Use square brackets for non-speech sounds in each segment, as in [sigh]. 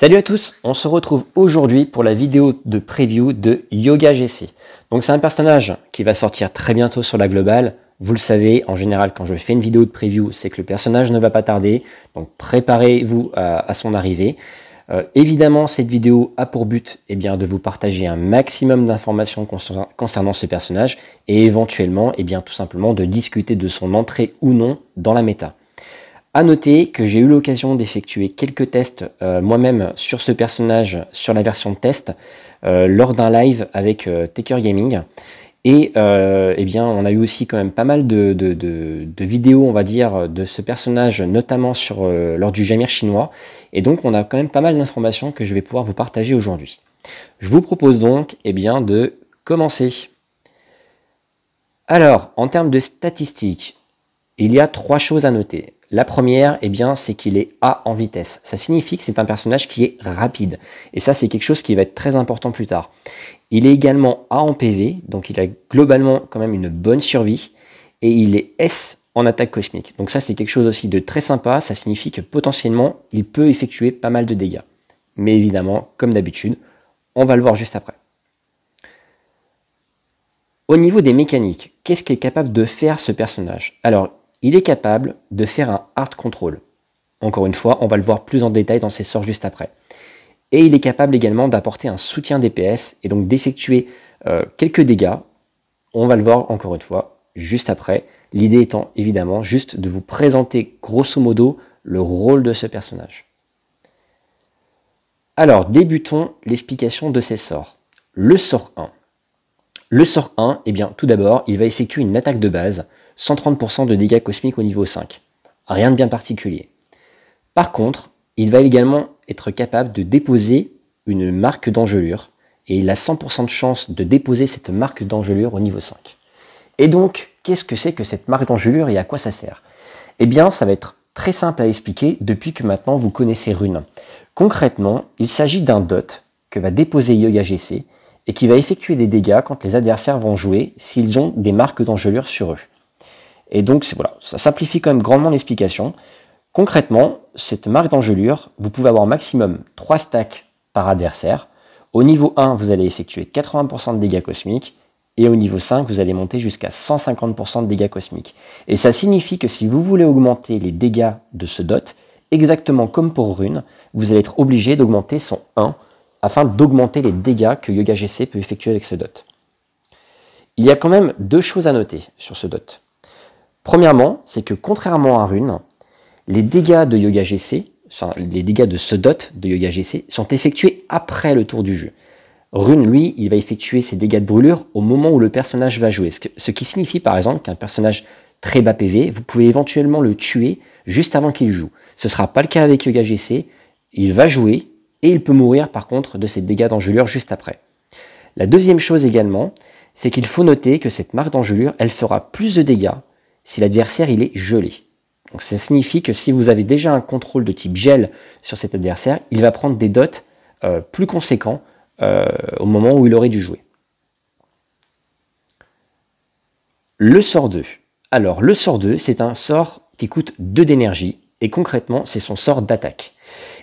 Salut à tous, on se retrouve aujourd'hui pour la vidéo de preview de Yoga GC. Donc c'est un personnage qui va sortir très bientôt sur la globale. Vous le savez, en général quand je fais une vidéo de preview, c'est que le personnage ne va pas tarder, donc préparez-vous à, son arrivée. Euh, évidemment, cette vidéo a pour but eh bien, de vous partager un maximum d'informations concernant, ce personnage et éventuellement eh bien, tout simplement de discuter de son entrée ou non dans la méta. A noter que j'ai eu l'occasion d'effectuer quelques tests euh, moi-même sur ce personnage sur la version test euh, lors d'un live avec euh, Taker Gaming. Et eh bien, on a eu aussi quand même pas mal de, vidéos, on va dire, de ce personnage, notamment sur, lors du Jamir chinois. Et donc, on a quand même pas mal d'informations que je vais pouvoir vous partager aujourd'hui. Je vous propose donc eh bien, de commencer. Alors, en termes de statistiques, il y a trois choses à noter. La première, eh bien, c'est qu'il est A en vitesse. Ça signifie que c'est un personnage qui est rapide. Et ça, c'est quelque chose qui va être très important plus tard. Il est également A en PV, donc il a globalement quand même une bonne survie. Et il est S en attaque cosmique. Donc ça, c'est quelque chose aussi de très sympa. Ça signifie que potentiellement, il peut effectuer pas mal de dégâts. Mais évidemment, comme d'habitude, on va le voir juste après. Au niveau des mécaniques, qu'est-ce qu'est est capable de faire ce personnage Alors, il est capable de faire un hard control. Encore une fois, on va le voir plus en détail dans ses sorts juste après. Et il est capable également d'apporter un soutien DPS et donc d'effectuer euh, quelques dégâts. On va le voir encore une fois juste après. L'idée étant évidemment juste de vous présenter grosso modo le rôle de ce personnage. Alors débutons l'explication de ces sorts. Le sort 1. Le sort 1, eh bien tout d'abord, il va effectuer une attaque de base 130% de dégâts cosmiques au niveau 5. Rien de bien particulier. Par contre, il va également être capable de déposer une marque d'engelure, et il a 100% de chance de déposer cette marque d'engelure au niveau 5. Et donc, qu'est-ce que c'est que cette marque d'engelure et à quoi ça sert Eh bien, ça va être très simple à expliquer depuis que maintenant vous connaissez Rune. Concrètement, il s'agit d'un dot que va déposer Yoga GC et qui va effectuer des dégâts quand les adversaires vont jouer s'ils ont des marques d'engelure sur eux. Et donc, voilà, ça simplifie quand même grandement l'explication. Concrètement, cette marque d'engelure, vous pouvez avoir maximum 3 stacks par adversaire. Au niveau 1, vous allez effectuer 80% de dégâts cosmiques. Et au niveau 5, vous allez monter jusqu'à 150% de dégâts cosmiques. Et ça signifie que si vous voulez augmenter les dégâts de ce dot, exactement comme pour Rune, vous allez être obligé d'augmenter son 1 afin d'augmenter les dégâts que Yoga GC peut effectuer avec ce dot. Il y a quand même deux choses à noter sur ce dot. Premièrement, c'est que contrairement à Rune, les dégâts de Yoga GC, enfin, les dégâts de ce dot de Yoga GC, sont effectués après le tour du jeu. Rune, lui, il va effectuer ses dégâts de brûlure au moment où le personnage va jouer. Ce qui signifie par exemple qu'un personnage très bas PV, vous pouvez éventuellement le tuer juste avant qu'il joue. Ce ne sera pas le cas avec Yoga GC, il va jouer et il peut mourir par contre de ses dégâts d'engelure juste après. La deuxième chose également, c'est qu'il faut noter que cette marque d'engelure, elle fera plus de dégâts si l'adversaire il est gelé. Donc ça signifie que si vous avez déjà un contrôle de type gel sur cet adversaire, il va prendre des dots euh, plus conséquents euh, au moment où il aurait dû jouer. Le sort 2. Alors le sort 2, c'est un sort qui coûte 2 d'énergie et concrètement c'est son sort d'attaque.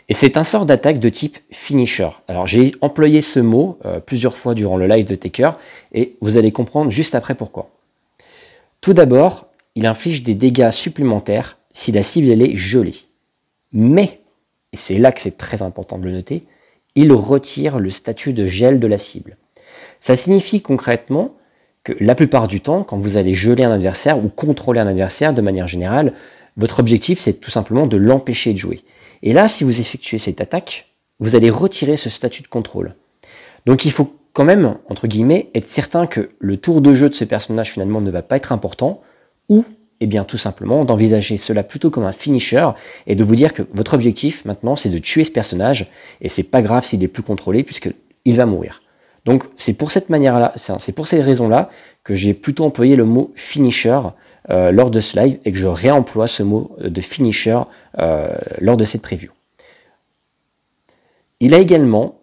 Et c'est un sort d'attaque de type finisher. Alors j'ai employé ce mot euh, plusieurs fois durant le live de Taker et vous allez comprendre juste après pourquoi. Tout d'abord, il inflige des dégâts supplémentaires si la cible est gelée. Mais, et c'est là que c'est très important de le noter, il retire le statut de gel de la cible. Ça signifie concrètement que la plupart du temps, quand vous allez geler un adversaire ou contrôler un adversaire de manière générale, votre objectif c'est tout simplement de l'empêcher de jouer. Et là, si vous effectuez cette attaque, vous allez retirer ce statut de contrôle. Donc il faut quand même, entre guillemets, être certain que le tour de jeu de ce personnage finalement ne va pas être important, ou eh bien tout simplement d'envisager cela plutôt comme un finisher et de vous dire que votre objectif maintenant c'est de tuer ce personnage et c'est pas grave s'il est plus contrôlé puisque il va mourir. Donc c'est pour cette manière là, c'est pour ces raisons là que j'ai plutôt employé le mot finisher euh, lors de ce live et que je réemploie ce mot de finisher euh, lors de cette preview. Il a également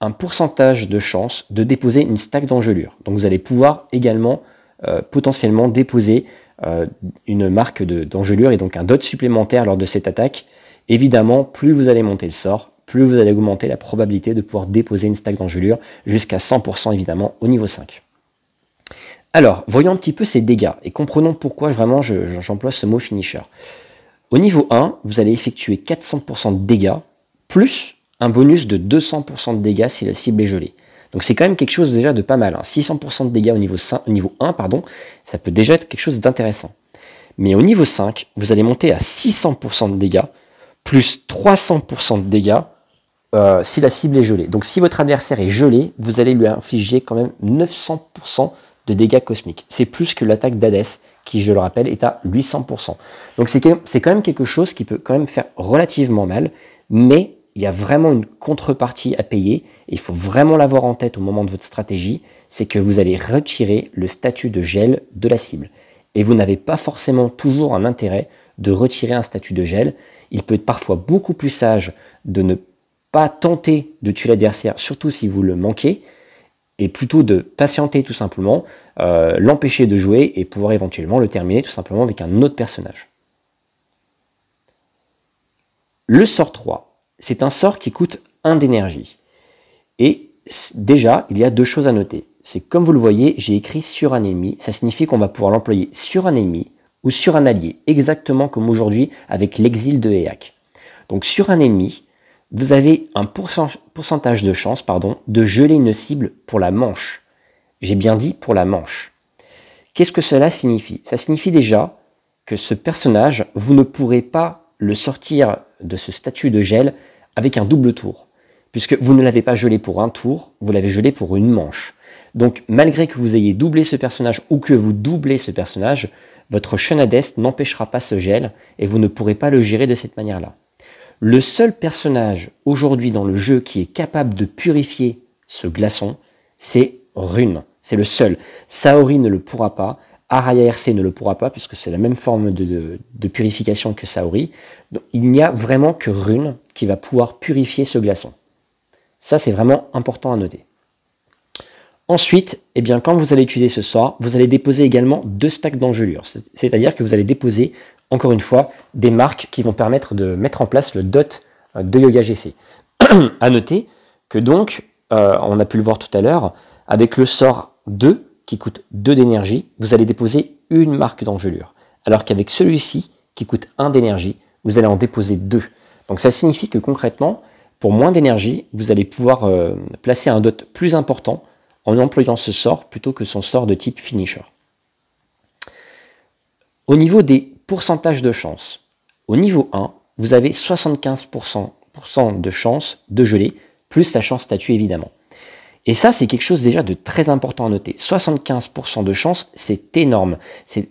un pourcentage de chance de déposer une stack d'engelure. Donc vous allez pouvoir également euh, potentiellement déposer euh, une marque d'engelure et donc un dot supplémentaire lors de cette attaque, évidemment, plus vous allez monter le sort, plus vous allez augmenter la probabilité de pouvoir déposer une stack d'engelure jusqu'à 100% évidemment au niveau 5. Alors, voyons un petit peu ces dégâts et comprenons pourquoi vraiment j'emploie ce mot finisher. Au niveau 1, vous allez effectuer 400% de dégâts, plus un bonus de 200% de dégâts si la cible est gelée. Donc c'est quand même quelque chose déjà de pas mal. 600% hein. de dégâts au niveau, 1, pardon, ça peut déjà être quelque chose d'intéressant. Mais au niveau 5, vous allez monter à 600% de dégâts, plus 300% de dégâts euh, si la cible est gelée. Donc si votre adversaire est gelé, vous allez lui infliger quand même 900% de dégâts cosmiques. C'est plus que l'attaque d'Hadès, qui, je le rappelle, est à 800%. Donc c'est quand même quelque chose qui peut quand même faire relativement mal, mais il y a vraiment une contrepartie à payer, et il faut vraiment l'avoir en tête au moment de votre stratégie, c'est que vous allez retirer le statut de gel de la cible. Et vous n'avez pas forcément toujours un intérêt de retirer un statut de gel. Il peut être parfois beaucoup plus sage de ne pas tenter de tuer l'adversaire, surtout si vous le manquez, et plutôt de patienter tout simplement, euh, l'empêcher de jouer et pouvoir éventuellement le terminer tout simplement avec un autre personnage. Le sort 3. C'est un sort qui coûte 1 d'énergie. Et déjà, il y a deux choses à noter. C'est comme vous le voyez, j'ai écrit sur un ennemi. Ça signifie qu'on va pouvoir l'employer sur un ennemi ou sur un allié, exactement comme aujourd'hui avec l'exil de Eak. Donc sur un ennemi, vous avez un pourcentage de chance pardon, de geler une cible pour la manche. J'ai bien dit pour la manche. Qu'est-ce que cela signifie Ça signifie déjà que ce personnage, vous ne pourrez pas le sortir de ce statut de gel avec un double tour, puisque vous ne l'avez pas gelé pour un tour, vous l'avez gelé pour une manche. Donc malgré que vous ayez doublé ce personnage ou que vous doublez ce personnage, votre Shenadest n'empêchera pas ce gel et vous ne pourrez pas le gérer de cette manière-là. Le seul personnage aujourd'hui dans le jeu qui est capable de purifier ce glaçon, c'est Rune. C'est le seul. Saori ne le pourra pas, Araya RC ne le pourra pas puisque c'est la même forme de, purification que Saori. il n'y a vraiment que Rune qui va pouvoir purifier ce glaçon. Ça, c'est vraiment important à noter. Ensuite, eh bien, quand vous allez utiliser ce sort, vous allez déposer également deux stacks d'engelures. C'est-à-dire que vous allez déposer, encore une fois, des marques qui vont permettre de mettre en place le dot euh, de Yoga GC. [clears throat] à noter que donc, euh, on a pu le voir tout à l'heure, avec le sort 2, qui coûte 2 d'énergie, vous allez déposer une marque d'engelure. Alors qu'avec celui-ci, qui coûte 1 d'énergie, vous allez en déposer 2. Donc ça signifie que concrètement, pour moins d'énergie, vous allez pouvoir euh, placer un dot plus important en employant ce sort plutôt que son sort de type finisher. Au niveau des pourcentages de chance, au niveau 1, vous avez 75% de chance de geler, plus la chance statue évidemment. Et ça, c'est quelque chose déjà de très important à noter. 75% de chance, c'est énorme. C'est,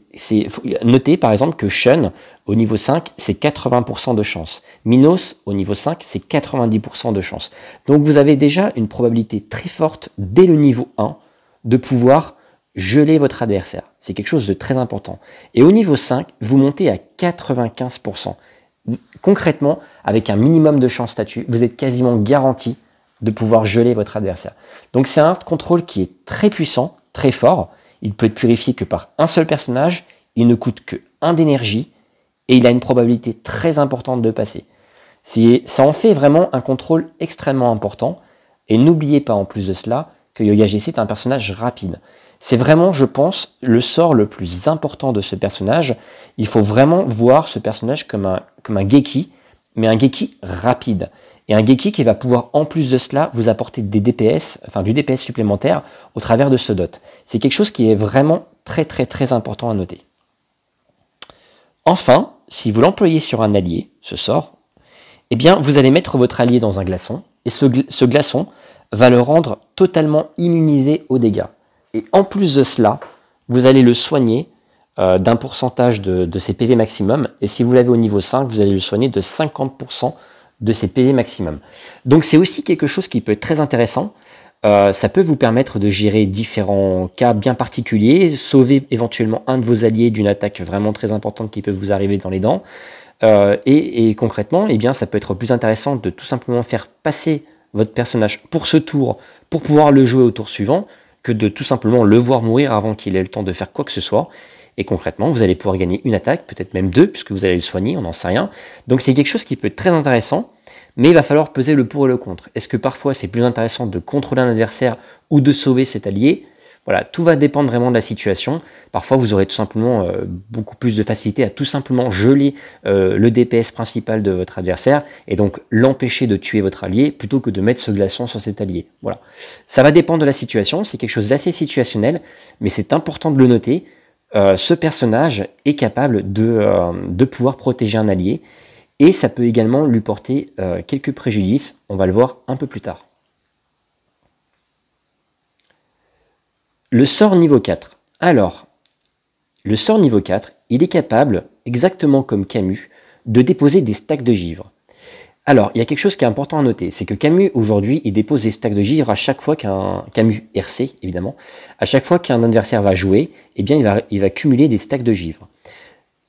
notez par exemple que Shun, au niveau 5, c'est 80% de chance. Minos, au niveau 5, c'est 90% de chance. Donc vous avez déjà une probabilité très forte, dès le niveau 1, de pouvoir geler votre adversaire. C'est quelque chose de très important. Et au niveau 5, vous montez à 95%. Concrètement, avec un minimum de chance statut, vous êtes quasiment garanti de pouvoir geler votre adversaire. Donc c'est un contrôle qui est très puissant, très fort. Il peut être purifié que par un seul personnage, il ne coûte que un d'énergie, et il a une probabilité très importante de passer. Ça en fait vraiment un contrôle extrêmement important, et n'oubliez pas en plus de cela que Yoga GC est un personnage rapide. C'est vraiment, je pense, le sort le plus important de ce personnage. Il faut vraiment voir ce personnage comme un, comme un Geki, mais un Geki rapide. Et un Geki qui va pouvoir, en plus de cela, vous apporter des DPS, enfin du DPS supplémentaire au travers de ce dot. C'est quelque chose qui est vraiment très très très important à noter. Enfin, si vous l'employez sur un allié, ce sort, eh bien vous allez mettre votre allié dans un glaçon, et ce, glaçon va le rendre totalement immunisé aux dégâts. Et en plus de cela, vous allez le soigner euh, d'un pourcentage de, de, ses PV maximum, et si vous l'avez au niveau 5, vous allez le soigner de 50% de ses PV maximum. Donc c'est aussi quelque chose qui peut être très intéressant. Euh, ça peut vous permettre de gérer différents cas bien particuliers, sauver éventuellement un de vos alliés d'une attaque vraiment très importante qui peut vous arriver dans les dents. Euh, et, concrètement, eh bien, ça peut être plus intéressant de tout simplement faire passer votre personnage pour ce tour, pour pouvoir le jouer au tour suivant, que de tout simplement le voir mourir avant qu'il ait le temps de faire quoi que ce soit. Et concrètement, vous allez pouvoir gagner une attaque, peut-être même deux, puisque vous allez le soigner, on n'en sait rien. Donc c'est quelque chose qui peut être très intéressant, mais il va falloir peser le pour et le contre. Est-ce que parfois c'est plus intéressant de contrôler un adversaire ou de sauver cet allié voilà, tout va dépendre vraiment de la situation. Parfois, vous aurez tout simplement euh, beaucoup plus de facilité à tout simplement geler euh, le DPS principal de votre adversaire et donc l'empêcher de tuer votre allié plutôt que de mettre ce glaçon sur cet allié. Voilà. Ça va dépendre de la situation, c'est quelque chose d'assez situationnel, mais c'est important de le noter euh, ce personnage est capable euh, de, pouvoir protéger un allié et ça peut également lui porter euh, quelques préjudices. On va le voir un peu plus tard. Le sort niveau 4. Alors, le sort niveau 4, il est capable, exactement comme Camus, de déposer des stacks de givre. Alors, il y a quelque chose qui est important à noter, c'est que Camus, aujourd'hui, il dépose des stacks de givre à chaque fois qu'un Camus RC, évidemment, à chaque fois qu'un adversaire va jouer, eh bien, il va, il va cumuler des stacks de givre.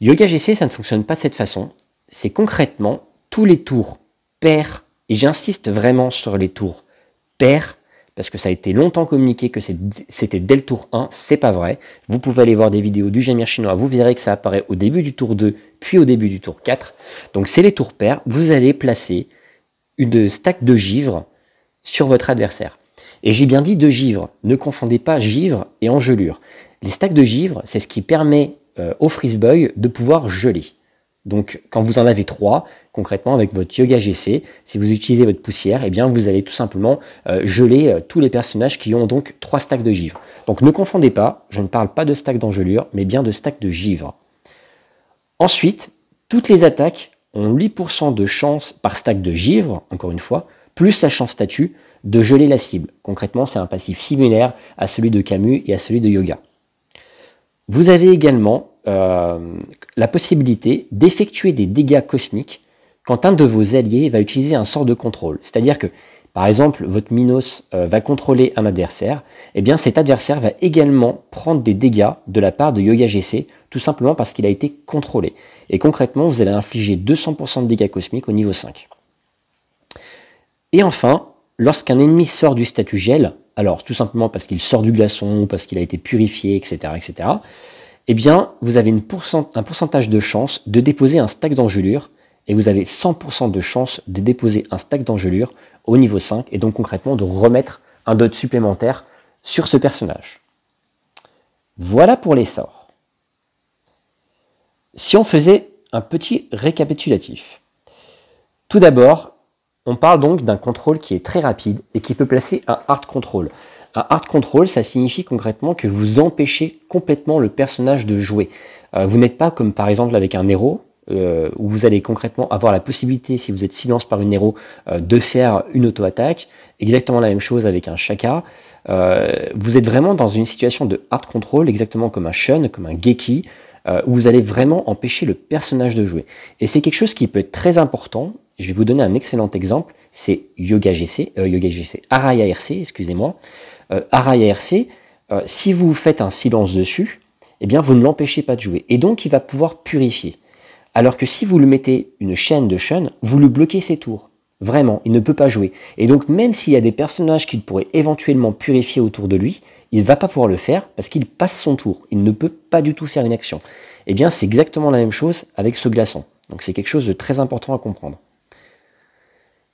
Yoga GC, ça ne fonctionne pas de cette façon. C'est concrètement tous les tours pairs, et j'insiste vraiment sur les tours pairs, parce que ça a été longtemps communiqué que c'était dès le tour 1, c'est pas vrai. Vous pouvez aller voir des vidéos du Jamir chinois, vous verrez que ça apparaît au début du tour 2, puis au début du tour 4. Donc c'est les tours pairs, vous allez placer une stack de givre sur votre adversaire. Et j'ai bien dit de givre, ne confondez pas givre et engelure. Les stacks de givre, c'est ce qui permet euh, au au boy de pouvoir geler. Donc quand vous en avez trois, concrètement avec votre yoga GC, si vous utilisez votre poussière, eh bien vous allez tout simplement euh, geler euh, tous les personnages qui ont donc trois stacks de givre. Donc ne confondez pas, je ne parle pas de stack d'engelure, mais bien de stack de givre. Ensuite, toutes les attaques ont 8% de chance par stack de givre, encore une fois, plus la chance statue de geler la cible. Concrètement, c'est un passif similaire à celui de Camus et à celui de Yoga. Vous avez également euh, la possibilité d'effectuer des dégâts cosmiques quand un de vos alliés va utiliser un sort de contrôle. C'est-à-dire que, par exemple, votre Minos euh, va contrôler un adversaire, et eh bien cet adversaire va également prendre des dégâts de la part de Yoga GC, tout simplement parce qu'il a été contrôlé. Et concrètement, vous allez infliger 200% de dégâts cosmiques au niveau 5. Et enfin, lorsqu'un ennemi sort du statut gel, alors tout simplement parce qu'il sort du glaçon, parce qu'il a été purifié, etc., etc., eh bien, vous avez un pourcentage de chance de déposer un stack d'engelure et vous avez 100% de chance de déposer un stack d'engelure au niveau 5 et donc concrètement de remettre un dot supplémentaire sur ce personnage. Voilà pour les sorts. Si on faisait un petit récapitulatif. Tout d'abord, on parle donc d'un contrôle qui est très rapide et qui peut placer un hard control. Un hard control, ça signifie concrètement que vous empêchez complètement le personnage de jouer. Euh, vous n'êtes pas comme par exemple avec un héros, euh, où vous allez concrètement avoir la possibilité, si vous êtes silence par une héros, euh, de faire une auto-attaque. Exactement la même chose avec un Shaka. vous êtes vraiment dans une situation de hard control, exactement comme un Shun, comme un Geki, où vous allez vraiment empêcher le personnage de jouer. Et c'est quelque chose qui peut être très important. Je vais vous donner un excellent exemple. C'est Yoga GC, Yoga GC, Araya RC, excusez-moi euh, RC, ARC, euh, si vous faites un silence dessus, eh bien vous ne l'empêchez pas de jouer. Et donc il va pouvoir purifier. Alors que si vous lui mettez une chaîne de Shun, vous lui bloquez ses tours. Vraiment, il ne peut pas jouer. Et donc même s'il y a des personnages qu'il pourrait éventuellement purifier autour de lui, il ne va pas pouvoir le faire parce qu'il passe son tour. Il ne peut pas du tout faire une action. Eh bien c'est exactement la même chose avec ce glaçon. Donc c'est quelque chose de très important à comprendre.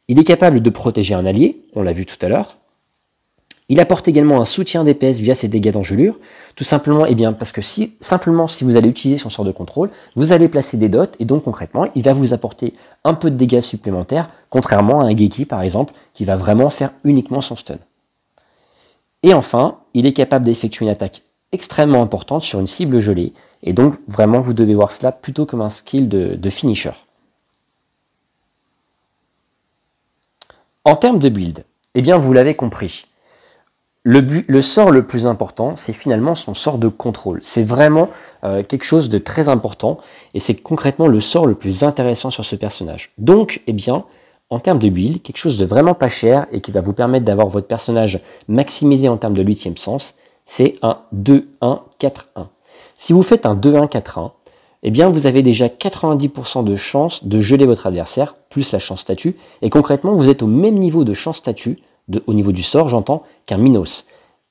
Il est capable de protéger un allié, on l'a vu tout à l'heure, il apporte également un soutien d'épaisse via ses dégâts d'engelure, tout simplement et eh bien, parce que si, simplement si vous allez utiliser son sort de contrôle, vous allez placer des dots et donc concrètement, il va vous apporter un peu de dégâts supplémentaires, contrairement à un Geki par exemple, qui va vraiment faire uniquement son stun. Et enfin, il est capable d'effectuer une attaque extrêmement importante sur une cible gelée, et donc vraiment vous devez voir cela plutôt comme un skill de, finisher. En termes de build, eh bien vous l'avez compris, le, sort le plus important, c'est finalement son sort de contrôle. C'est vraiment euh, quelque chose de très important et c'est concrètement le sort le plus intéressant sur ce personnage. Donc, eh bien, en termes de build, quelque chose de vraiment pas cher et qui va vous permettre d'avoir votre personnage maximisé en termes de 8 sens, c'est un 2-1-4-1. Si vous faites un 2-1-4-1, eh bien, vous avez déjà 90% de chance de geler votre adversaire, plus la chance statut, et concrètement, vous êtes au même niveau de chance statut au niveau du sort, j'entends, qu'un Minos.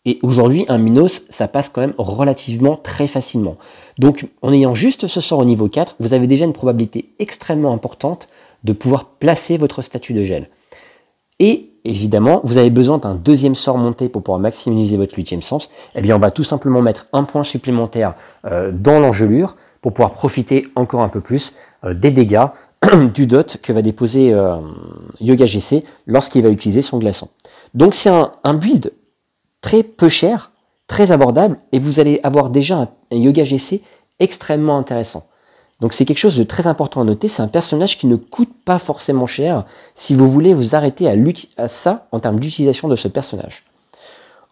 Et aujourd'hui, un Minos, ça passe quand même relativement très facilement. Donc, en ayant juste ce sort au niveau 4, vous avez déjà une probabilité extrêmement importante de pouvoir placer votre statut de gel. Et évidemment, vous avez besoin d'un deuxième sort monté pour pouvoir maximiser votre huitième sens. Eh bien, on va tout simplement mettre un point supplémentaire euh, dans l'engelure pour pouvoir profiter encore un peu plus euh, des dégâts [clears throat] du dot que va déposer euh, Yoga GC lorsqu'il va utiliser son glaçon. Donc c'est un, build très peu cher, très abordable, et vous allez avoir déjà un, Yoga GC extrêmement intéressant. Donc c'est quelque chose de très important à noter, c'est un personnage qui ne coûte pas forcément cher si vous voulez vous arrêter à, ça en termes d'utilisation de ce personnage.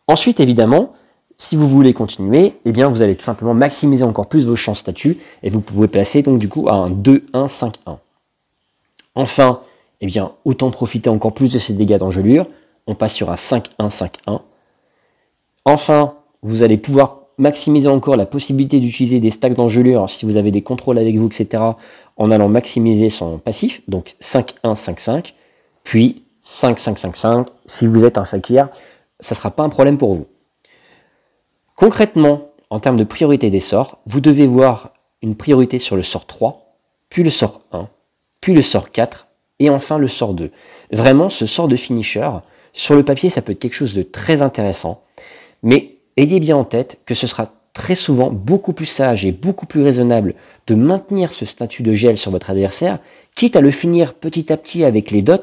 Ensuite, évidemment, si vous voulez continuer, eh bien vous allez tout simplement maximiser encore plus vos chances statut, et vous pouvez placer donc du coup à un 2-1-5-1. Enfin, eh bien, autant profiter encore plus de ces dégâts d'engelure. On passe sur un 5-1-5-1. Enfin, vous allez pouvoir maximiser encore la possibilité d'utiliser des stacks d'engelure si vous avez des contrôles avec vous, etc. en allant maximiser son passif. Donc 5-1-5-5. Puis 5-5-5-5. Si vous êtes un fakir, ça ne sera pas un problème pour vous. Concrètement, en termes de priorité des sorts, vous devez voir une priorité sur le sort 3, puis le sort 1, puis le sort 4, et enfin le sort 2. Vraiment, ce sort de finisher, sur le papier, ça peut être quelque chose de très intéressant, mais ayez bien en tête que ce sera très souvent beaucoup plus sage et beaucoup plus raisonnable de maintenir ce statut de gel sur votre adversaire, quitte à le finir petit à petit avec les dots,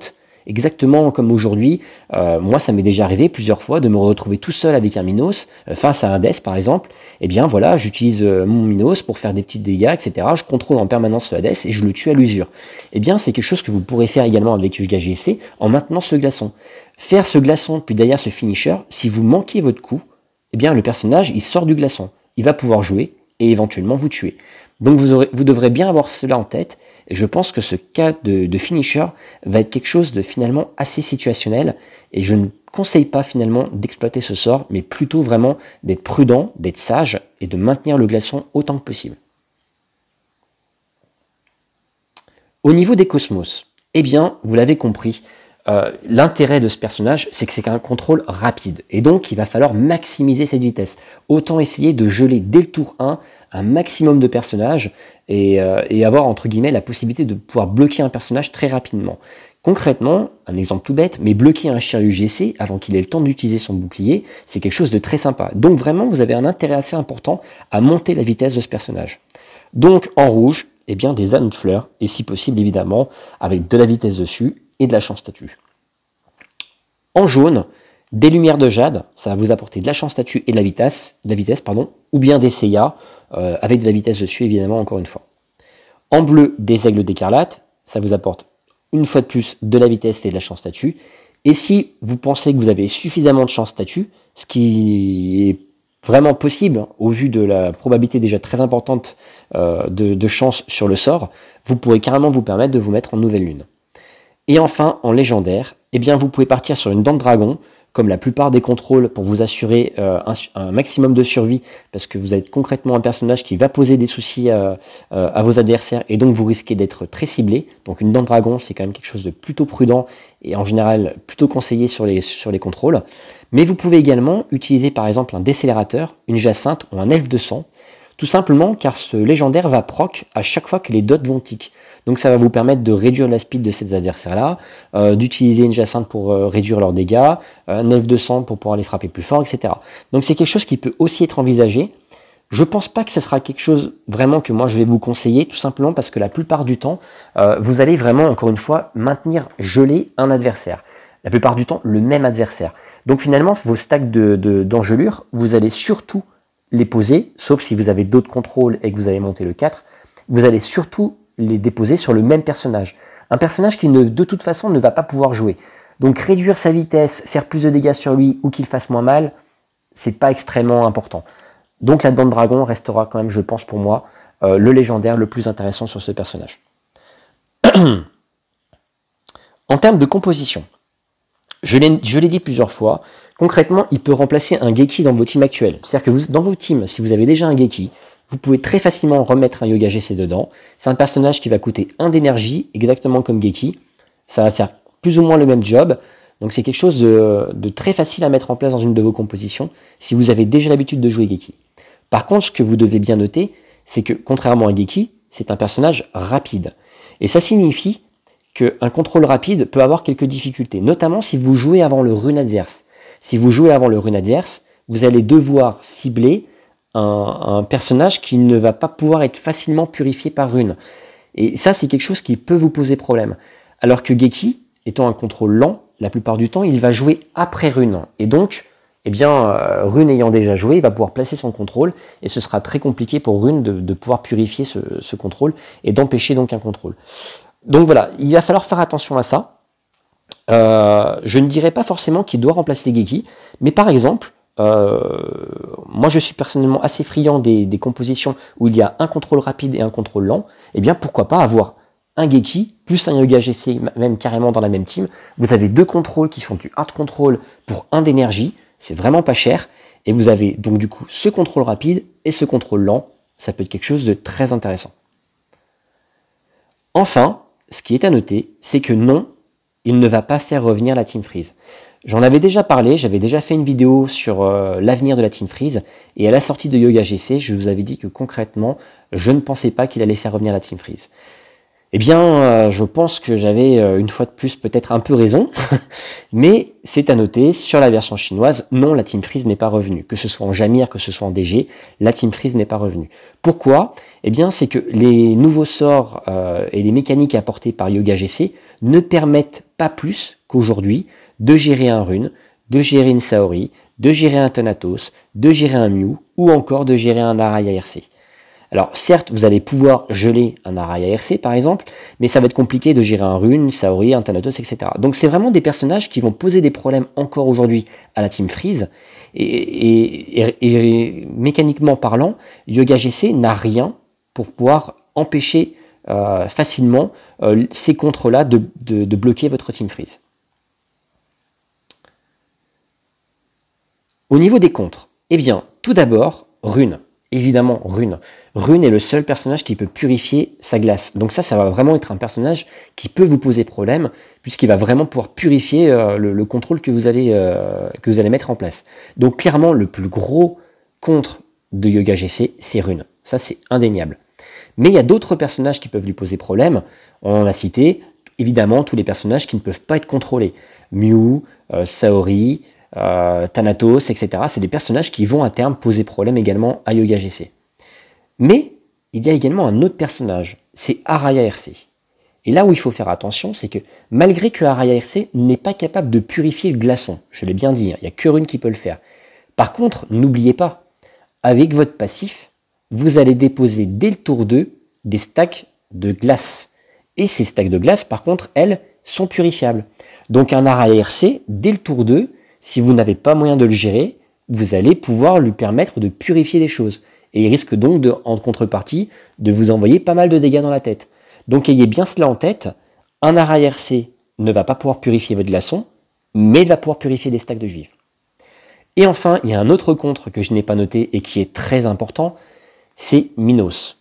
Exactement comme aujourd'hui, euh, moi ça m'est déjà arrivé plusieurs fois de me retrouver tout seul avec un Minos, euh, face à un Death par exemple, et eh bien voilà, j'utilise euh, mon Minos pour faire des petits dégâts, etc. Je contrôle en permanence le Death et je le tue à l'usure. Et eh bien c'est quelque chose que vous pourrez faire également avec Yuga GSC en maintenant ce glaçon. Faire ce glaçon puis derrière ce finisher, si vous manquez votre coup, et eh bien le personnage il sort du glaçon, il va pouvoir jouer et éventuellement vous tuer. Donc vous, aurez, vous devrez bien avoir cela en tête je pense que ce cas de, de, finisher va être quelque chose de finalement assez situationnel. Et je ne conseille pas finalement d'exploiter ce sort, mais plutôt vraiment d'être prudent, d'être sage et de maintenir le glaçon autant que possible. Au niveau des cosmos, eh bien, vous l'avez compris, euh, l'intérêt de ce personnage, c'est que c'est un contrôle rapide. Et donc, il va falloir maximiser cette vitesse. Autant essayer de geler dès le tour 1 un maximum de personnages euh, et, avoir, entre guillemets, la possibilité de pouvoir bloquer un personnage très rapidement. Concrètement, un exemple tout bête, mais bloquer un chien UGC avant qu'il ait le temps d'utiliser son bouclier, c'est quelque chose de très sympa. Donc vraiment, vous avez un intérêt assez important à monter la vitesse de ce personnage. Donc en rouge, eh bien des ânes de fleurs, et si possible évidemment, avec de la vitesse dessus et de la chance statue. En jaune, des lumières de jade, ça va vous apporter de la chance statue et de la vitesse, de la vitesse pardon, ou bien des CIA, euh, avec de la vitesse dessus évidemment encore une fois. En bleu, des aigles d'écarlate, ça vous apporte une fois de plus de la vitesse et de la chance statue. Et si vous pensez que vous avez suffisamment de chance statue, ce qui est vraiment possible hein, au vu de la probabilité déjà très importante euh, de chance sur le sort, vous pourrez carrément vous permettre de vous mettre en nouvelle lune. Et enfin, en légendaire, eh bien, vous pouvez partir sur une dent de dragon, comme la plupart des contrôles, pour vous assurer euh, un, maximum de survie, parce que vous êtes concrètement un personnage qui va poser des soucis euh, euh, à vos adversaires, et donc vous risquez d'être très ciblé. Donc une dent de dragon, c'est quand même quelque chose de plutôt prudent, et en général plutôt conseillé sur les, sur les contrôles. Mais vous pouvez également utiliser par exemple un décélérateur, une jacinthe ou un elfe de sang, tout simplement car ce légendaire va proc à chaque fois que les dots vont tick. Donc ça va vous permettre de réduire la speed de ces adversaires-là, euh, d'utiliser une jacinthe pour euh, réduire leurs dégâts, euh, un de sang pour pouvoir les frapper plus fort, etc. Donc c'est quelque chose qui peut aussi être envisagé. Je pense pas que ce sera quelque chose vraiment que moi je vais vous conseiller, tout simplement parce que la plupart du temps, vous allez vraiment, encore une fois, maintenir gelé un adversaire la plupart du temps le même adversaire. Donc finalement, vos stacks d'engelures, vous allez surtout les poser, sauf si vous avez d'autres contrôles et que vous avez monté le 4, vous allez surtout les déposer sur le même personnage. Un personnage qui ne, de toute façon ne va pas pouvoir jouer. Donc réduire sa vitesse, faire plus de dégâts sur lui ou qu'il fasse moins mal, c'est pas extrêmement important. Donc la dent de dragon restera quand même, je pense pour moi, euh, le légendaire le plus intéressant sur ce personnage. [clears throat] en termes de composition, je l'ai dit plusieurs fois, concrètement, il peut remplacer un Geki dans vos teams actuels. C'est-à-dire que dans vos teams, si vous avez déjà un Geki, vous pouvez très facilement remettre un Yoga GC dedans. C'est un personnage qui va coûter 1 d'énergie, exactement comme Geki. Ça va faire plus ou moins le même job. Donc c'est quelque chose de, très facile à mettre en place dans une de vos compositions si vous avez déjà l'habitude de jouer Geki. Par contre, ce que vous devez bien noter, c'est que contrairement à Geki, c'est un personnage rapide. Et ça signifie qu'un contrôle rapide peut avoir quelques difficultés, notamment si vous jouez avant le rune adverse. Si vous jouez avant le rune adverse, vous allez devoir cibler un, personnage qui ne va pas pouvoir être facilement purifié par rune. Et ça, c'est quelque chose qui peut vous poser problème. Alors que Geki, étant un contrôle lent, la plupart du temps, il va jouer après rune. Et donc, eh bien, euh, Rune ayant déjà joué, il va pouvoir placer son contrôle, et ce sera très compliqué pour Rune de, pouvoir purifier ce, contrôle et d'empêcher donc un contrôle. Donc voilà, il va falloir faire attention à ça. Euh, je ne dirais pas forcément qu'il doit remplacer Geki, mais par exemple, euh, moi je suis personnellement assez friand des, compositions où il y a un contrôle rapide et un contrôle lent, et eh bien pourquoi pas avoir un Geki plus un Yoga GC, même carrément dans la même team. Vous avez deux contrôles qui font du hard control pour un d'énergie, c'est vraiment pas cher. Et vous avez donc du coup ce contrôle rapide et ce contrôle lent, ça peut être quelque chose de très intéressant. Enfin, ce qui est à noter, c'est que non, il ne va pas faire revenir la team freeze. J'en avais déjà parlé, j'avais déjà fait une vidéo sur euh, l'avenir de la Team Freeze, et à la sortie de Yoga GC, je vous avais dit que concrètement, je ne pensais pas qu'il allait faire revenir la Team Freeze. Eh bien, euh, je pense que j'avais euh, une fois de plus peut-être un peu raison, [laughs] mais c'est à noter, sur la version chinoise, non, la Team Freeze n'est pas revenue. Que ce soit en Jamir, que ce soit en DG, la Team Freeze n'est pas revenue. Pourquoi Eh bien, c'est que les nouveaux sorts et les mécaniques apportées par Yoga GC ne permettent pas plus qu'aujourd'hui de gérer un rune, de gérer une Saori, de gérer un Thanatos, de gérer un Mew ou encore de gérer un Araïa RC. Alors certes, vous allez pouvoir geler un Araya RC par exemple, mais ça va être compliqué de gérer un Rune, Saori, un Thanatos, etc. Donc c'est vraiment des personnages qui vont poser des problèmes encore aujourd'hui à la Team Freeze. Et, mécaniquement parlant, Yoga GC n'a rien pour pouvoir empêcher euh, facilement euh, ces contres-là de, de bloquer votre Team Freeze. Au niveau des contres, eh bien, tout d'abord, Rune. Évidemment, Rune. Rune est le seul personnage qui peut purifier sa glace. Donc ça, ça va vraiment être un personnage qui peut vous poser problème, puisqu'il va vraiment pouvoir purifier euh, le, contrôle que vous, allez, euh, que vous allez mettre en place. Donc clairement, le plus gros contre de Yoga GC, c'est Rune. Ça, c'est indéniable. Mais il y a d'autres personnages qui peuvent lui poser problème. On en a cité, évidemment, tous les personnages qui ne peuvent pas être contrôlés. Mew, euh, Saori, euh, Thanatos, etc. C'est des personnages qui vont à terme poser problème également à Yoga GC. Mais il y a également un autre personnage, c'est Araya RC. Et là où il faut faire attention, c'est que malgré que Araya RC n'est pas capable de purifier le glaçon, je l'ai bien dit, hein, il y n'y a que Rune qui peut le faire. Par contre, n'oubliez pas, avec votre passif, vous allez déposer dès le tour 2 des stacks de glace. Et ces stacks de glace, par contre, elles, sont purifiables. Donc un Araya RC, dès le tour 2, si vous n'avez pas moyen de le gérer, vous allez pouvoir lui permettre de purifier des choses. Et il risque donc, de, en contrepartie, de vous envoyer pas mal de dégâts dans la tête. Donc ayez bien cela en tête, un ARRC ne va pas pouvoir purifier votre glaçon, mais il va pouvoir purifier des stacks de juifs. Et enfin, il y a un autre contre que je n'ai pas noté et qui est très important, c'est Minos.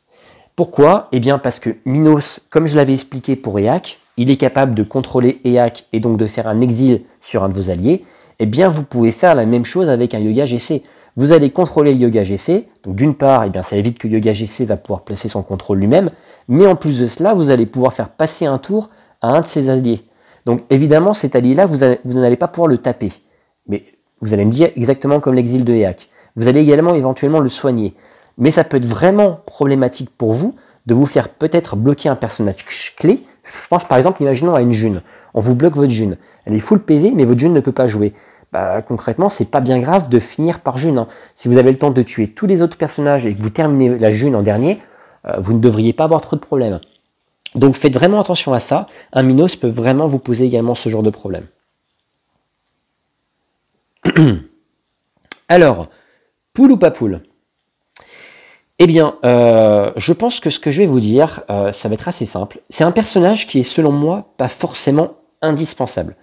Pourquoi Eh bien parce que Minos, comme je l'avais expliqué pour EAC, il est capable de contrôler EAC et donc de faire un exil sur un de vos alliés, eh bien vous pouvez faire la même chose avec un yoga GC. Vous allez contrôler le yoga GC, donc d'une part, eh bien, ça évite que le yoga GC va pouvoir placer son contrôle lui-même, mais en plus de cela, vous allez pouvoir faire passer un tour à un de ses alliés. Donc évidemment, cet allié-là, vous, n'allez pas pouvoir le taper. Mais vous allez me dire exactement comme l'exil de Eak. Vous allez également éventuellement le soigner. Mais ça peut être vraiment problématique pour vous de vous faire peut-être bloquer un personnage clé. Je pense par exemple, imaginons à une june. On vous bloque votre june. Elle est full PV, mais votre June ne peut pas jouer. Bah, concrètement, c'est pas bien grave de finir par June. Hein. Si vous avez le temps de tuer tous les autres personnages et que vous terminez la June en dernier, euh, vous ne devriez pas avoir trop de problèmes. Donc faites vraiment attention à ça. Un Minos peut vraiment vous poser également ce genre de problème. [clears throat] Alors, poule ou pas poule Eh bien, euh, je pense que ce que je vais vous dire, euh, ça va être assez simple. C'est un personnage qui est selon moi pas forcément indispensable.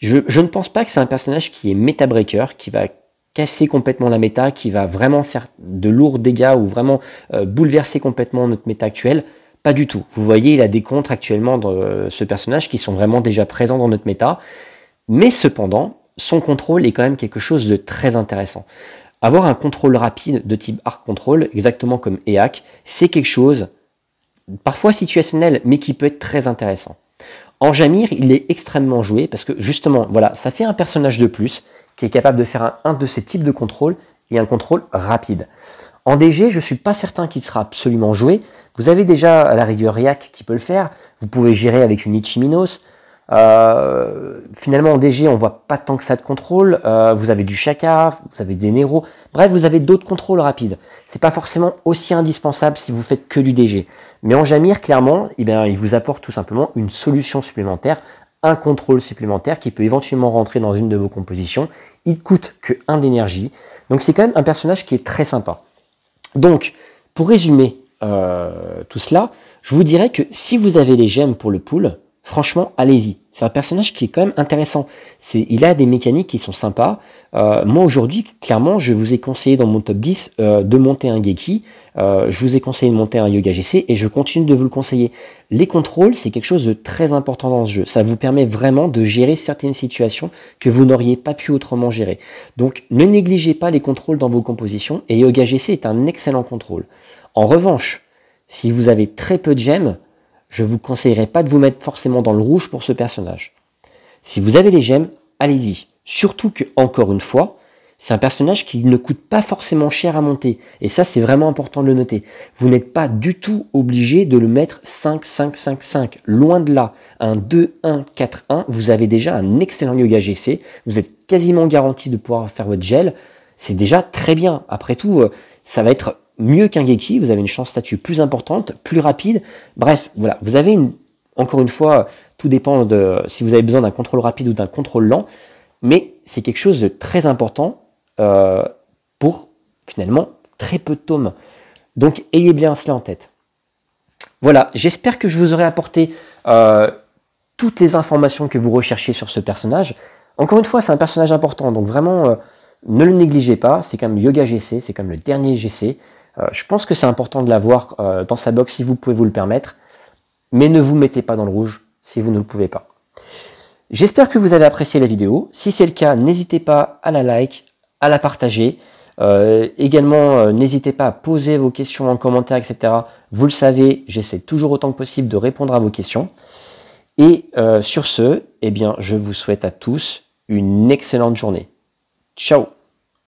Je, ne pense pas que c'est un personnage qui est meta breaker, qui va casser complètement la méta, qui va vraiment faire de lourds dégâts ou vraiment euh, bouleverser complètement notre méta actuelle. Pas du tout. Vous voyez, il a des contres actuellement de euh, ce personnage qui sont vraiment déjà présents dans notre méta. Mais cependant, son contrôle est quand même quelque chose de très intéressant. Avoir un contrôle rapide de type arc control, exactement comme EAC, c'est quelque chose parfois situationnel, mais qui peut être très intéressant. En Jamir, il est extrêmement joué parce que justement, voilà, ça fait un personnage de plus qui est capable de faire un, de ces types de contrôles et un contrôle rapide. En DG, je ne suis pas certain qu'il sera absolument joué. Vous avez déjà à la rigueur Yak qui peut le faire. Vous pouvez gérer avec une Ichiminos. Euh, finalement, en DG, on voit pas tant que ça de contrôle. Euh, vous avez du Chaka, vous avez des Nero. Bref, vous avez d'autres contrôles rapides. C'est pas forcément aussi indispensable si vous faites que du DG. Mais en Jamir, clairement, eh bien, il vous apporte tout simplement une solution supplémentaire, un contrôle supplémentaire qui peut éventuellement rentrer dans une de vos compositions. Il coûte que 1 d'énergie. Donc c'est quand même un personnage qui est très sympa. Donc, pour résumer euh, tout cela, je vous dirais que si vous avez les gemmes pour le pool, franchement, allez-y. C'est un personnage qui est quand même intéressant. C'est, il a des mécaniques qui sont sympas. Euh, moi, aujourd'hui, clairement, je vous ai conseillé dans mon top 10 euh, de monter un Geki. Euh, je vous ai conseillé de monter un Yoga GC et je continue de vous le conseiller. Les contrôles, c'est quelque chose de très important dans ce jeu. Ça vous permet vraiment de gérer certaines situations que vous n'auriez pas pu autrement gérer. Donc, ne négligez pas les contrôles dans vos compositions et Yoga GC est un excellent contrôle. En revanche, si vous avez très peu de gemmes, je vous conseillerais pas de vous mettre forcément dans le rouge pour ce personnage. Si vous avez les gemmes, allez-y. Surtout que, encore une fois, c'est un personnage qui ne coûte pas forcément cher à monter. Et ça, c'est vraiment important de le noter. Vous n'êtes pas du tout obligé de le mettre 5, 5, 5, 5. Loin de là, un 2, 1, 4, 1, vous avez déjà un excellent yoga GC. Vous êtes quasiment garanti de pouvoir faire votre gel. C'est déjà très bien. Après tout, euh, ça va être mieux qu'un Geki, vous avez une chance statue plus importante, plus rapide. Bref, voilà, vous avez une, encore une fois, tout dépend de si vous avez besoin d'un contrôle rapide ou d'un contrôle lent, mais c'est quelque chose de très important euh, pour finalement très peu de tomes. Donc ayez bien cela en tête. Voilà, j'espère que je vous aurai apporté euh, toutes les informations que vous recherchez sur ce personnage. Encore une fois, c'est un personnage important, donc vraiment euh, ne le négligez pas. C'est comme Yoga GC, c'est comme le dernier GC. Euh, je pense que c'est important de l'avoir euh, dans sa box si vous pouvez vous le permettre, mais ne vous mettez pas dans le rouge si vous ne le pouvez pas. J'espère que vous avez apprécié la vidéo. Si c'est le cas, n'hésitez pas à la like, à la partager. Euh, également, n'hésitez pas à poser vos questions en commentaire, etc. Vous le savez, j'essaie toujours autant que possible de répondre à vos questions. Et sur ce, eh bien, je vous souhaite à tous une excellente journée. Ciao